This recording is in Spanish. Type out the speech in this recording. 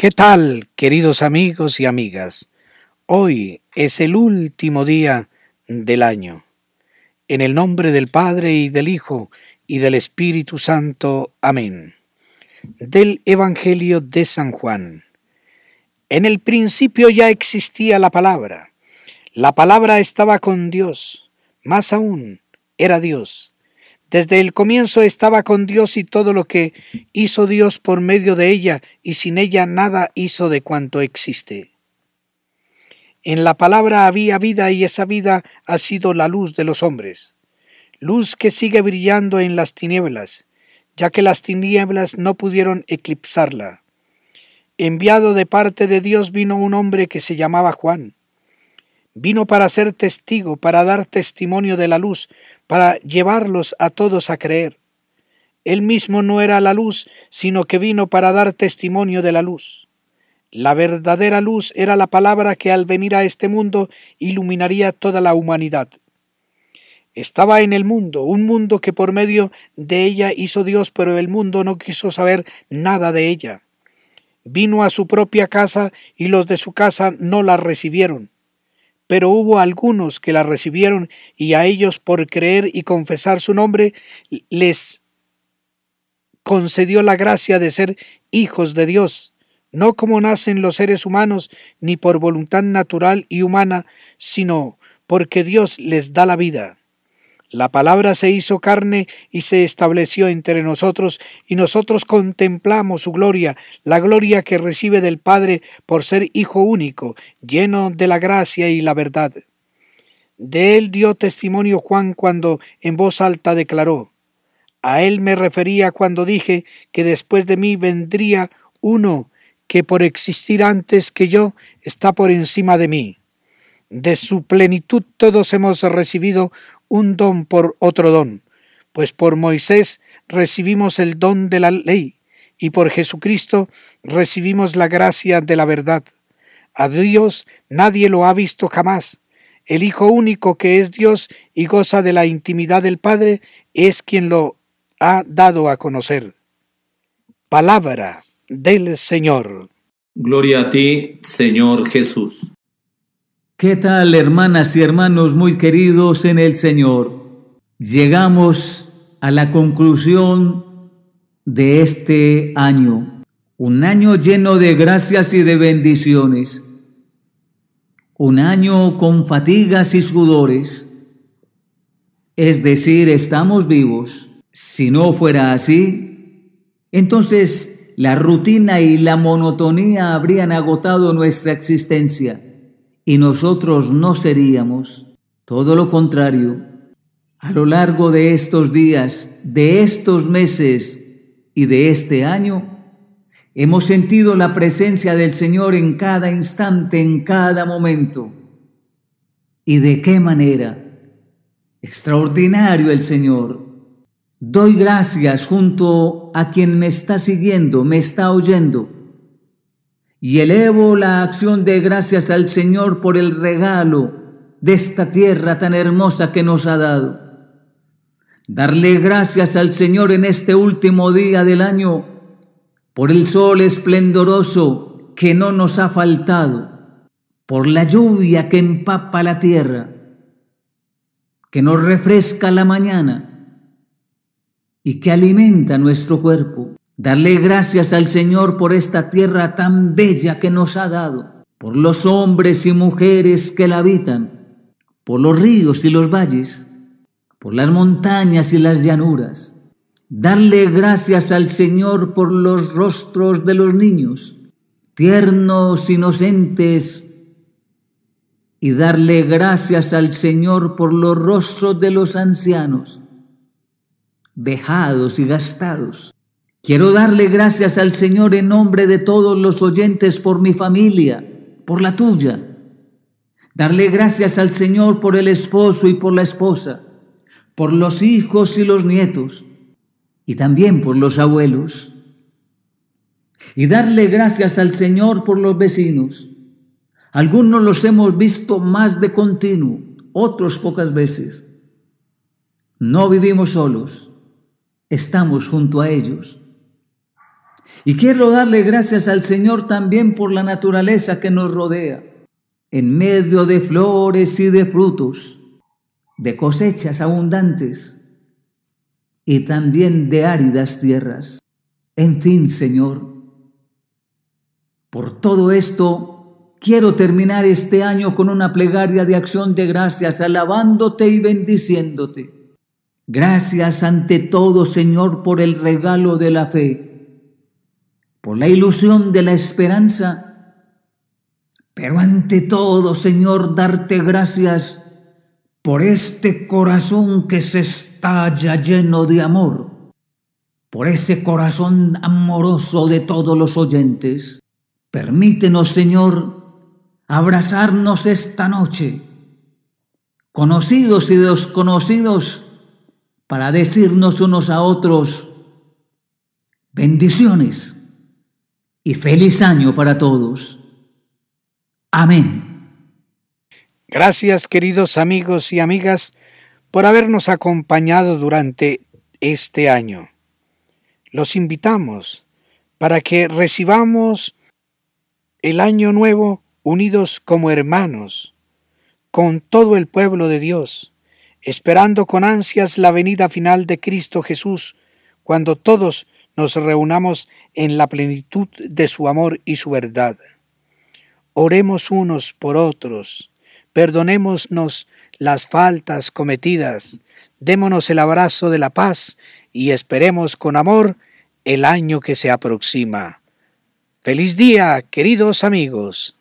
¿Qué tal, queridos amigos y amigas? Hoy es el último día del año. En el nombre del Padre y del Hijo y del Espíritu Santo. Amén. Del Evangelio de San Juan. En el principio ya existía la palabra. La palabra estaba con Dios. Más aún, era Dios. Desde el comienzo estaba con Dios y todo lo que hizo Dios por medio de ella, y sin ella nada hizo de cuanto existe. En la palabra había vida y esa vida ha sido la luz de los hombres, luz que sigue brillando en las tinieblas, ya que las tinieblas no pudieron eclipsarla. Enviado de parte de Dios vino un hombre que se llamaba Juan Vino para ser testigo, para dar testimonio de la luz, para llevarlos a todos a creer. Él mismo no era la luz, sino que vino para dar testimonio de la luz. La verdadera luz era la palabra que al venir a este mundo iluminaría toda la humanidad. Estaba en el mundo, un mundo que por medio de ella hizo Dios, pero el mundo no quiso saber nada de ella. Vino a su propia casa y los de su casa no la recibieron pero hubo algunos que la recibieron y a ellos por creer y confesar su nombre les concedió la gracia de ser hijos de Dios, no como nacen los seres humanos ni por voluntad natural y humana, sino porque Dios les da la vida. La palabra se hizo carne y se estableció entre nosotros, y nosotros contemplamos su gloria, la gloria que recibe del Padre por ser Hijo único, lleno de la gracia y la verdad. De él dio testimonio Juan cuando en voz alta declaró, A él me refería cuando dije que después de mí vendría uno que por existir antes que yo está por encima de mí. De su plenitud todos hemos recibido un don por otro don, pues por Moisés recibimos el don de la ley y por Jesucristo recibimos la gracia de la verdad. A Dios nadie lo ha visto jamás. El Hijo único que es Dios y goza de la intimidad del Padre es quien lo ha dado a conocer. Palabra del Señor. Gloria a ti, Señor Jesús. ¿Qué tal, hermanas y hermanos muy queridos en el Señor? Llegamos a la conclusión de este año, un año lleno de gracias y de bendiciones, un año con fatigas y sudores, es decir, estamos vivos. Si no fuera así, entonces la rutina y la monotonía habrían agotado nuestra existencia y nosotros no seríamos. Todo lo contrario, a lo largo de estos días, de estos meses y de este año, hemos sentido la presencia del Señor en cada instante, en cada momento. ¿Y de qué manera? Extraordinario el Señor. Doy gracias junto a quien me está siguiendo, me está oyendo y elevo la acción de gracias al Señor por el regalo de esta tierra tan hermosa que nos ha dado. Darle gracias al Señor en este último día del año por el sol esplendoroso que no nos ha faltado, por la lluvia que empapa la tierra, que nos refresca la mañana y que alimenta nuestro cuerpo. Darle gracias al Señor por esta tierra tan bella que nos ha dado, por los hombres y mujeres que la habitan, por los ríos y los valles, por las montañas y las llanuras. Darle gracias al Señor por los rostros de los niños, tiernos, inocentes, y darle gracias al Señor por los rostros de los ancianos, vejados y gastados. Quiero darle gracias al Señor en nombre de todos los oyentes por mi familia, por la tuya. Darle gracias al Señor por el esposo y por la esposa, por los hijos y los nietos, y también por los abuelos. Y darle gracias al Señor por los vecinos. Algunos los hemos visto más de continuo, otros pocas veces. No vivimos solos, estamos junto a ellos. Y quiero darle gracias al Señor también por la naturaleza que nos rodea, en medio de flores y de frutos, de cosechas abundantes y también de áridas tierras. En fin, Señor, por todo esto, quiero terminar este año con una plegaria de acción de gracias, alabándote y bendiciéndote. Gracias ante todo, Señor, por el regalo de la fe por la ilusión de la esperanza, pero ante todo, Señor, darte gracias por este corazón que se ya lleno de amor, por ese corazón amoroso de todos los oyentes. Permítenos, Señor, abrazarnos esta noche, conocidos y desconocidos, para decirnos unos a otros bendiciones y feliz año para todos. Amén. Gracias queridos amigos y amigas por habernos acompañado durante este año. Los invitamos para que recibamos el año nuevo unidos como hermanos, con todo el pueblo de Dios, esperando con ansias la venida final de Cristo Jesús, cuando todos nos reunamos en la plenitud de su amor y su verdad. Oremos unos por otros, perdonémonos las faltas cometidas, démonos el abrazo de la paz y esperemos con amor el año que se aproxima. Feliz día, queridos amigos.